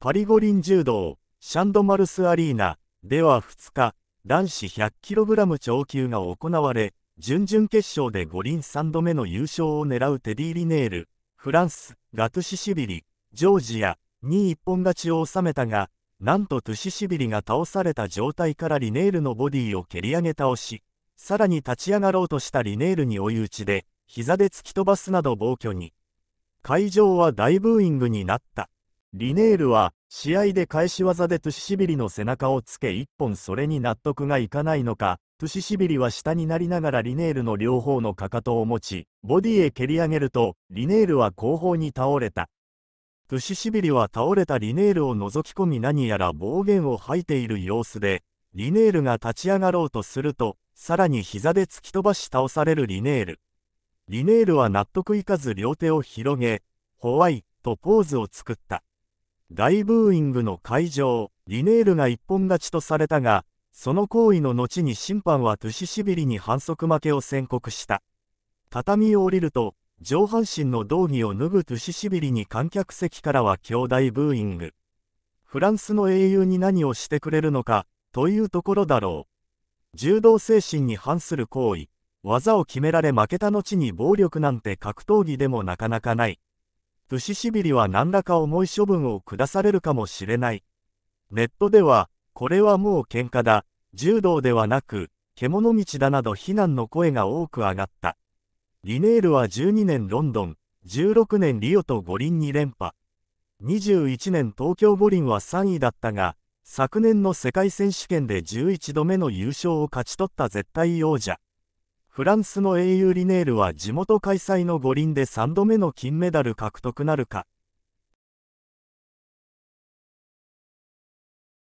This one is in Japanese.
パリ五輪柔道、シャンドマルスアリーナでは2日、男子1 0 0ラム超級が行われ、準々決勝で五輪3度目の優勝を狙うテディ・リネール、フランス、ガトゥシシビリ、ジョージアに一本勝ちを収めたが、なんとトゥシシビリが倒された状態からリネールのボディを蹴り上げ倒し、さらに立ち上がろうとしたリネールに追い打ちで、膝で突き飛ばすなど暴挙に。会場は大ブーイングになった。リネールは試合で返し技でトゥシシビリの背中をつけ一本それに納得がいかないのかトゥシシビリは下になりながらリネールの両方のかかとを持ちボディへ蹴り上げるとリネールは後方に倒れたトゥシシビリは倒れたリネールを覗き込み何やら暴言を吐いている様子でリネールが立ち上がろうとするとさらに膝で突き飛ばし倒されるリネールリネールは納得いかず両手を広げホワイトポーズを作った大ブーイングの会場、リネールが一本勝ちとされたが、その行為の後に審判はトゥシシビリに反則負けを宣告した。畳を降りると、上半身の道着を脱ぐトゥシシビリに観客席からは兄弟ブーイング。フランスの英雄に何をしてくれるのか、というところだろう。柔道精神に反する行為、技を決められ負けた後に暴力なんて格闘技でもなかなかない。プシシビリは何らか重い処分を下されるかもしれない。ネットでは、これはもう喧嘩だ、柔道ではなく、獣道だなど非難の声が多く上がった。リネールは12年ロンドン、16年リオと五輪に連覇。21年東京五輪は3位だったが、昨年の世界選手権で11度目の優勝を勝ち取った絶対王者。フランスの英雄リネールは地元開催の五輪で3度目の金メダル獲得なるか。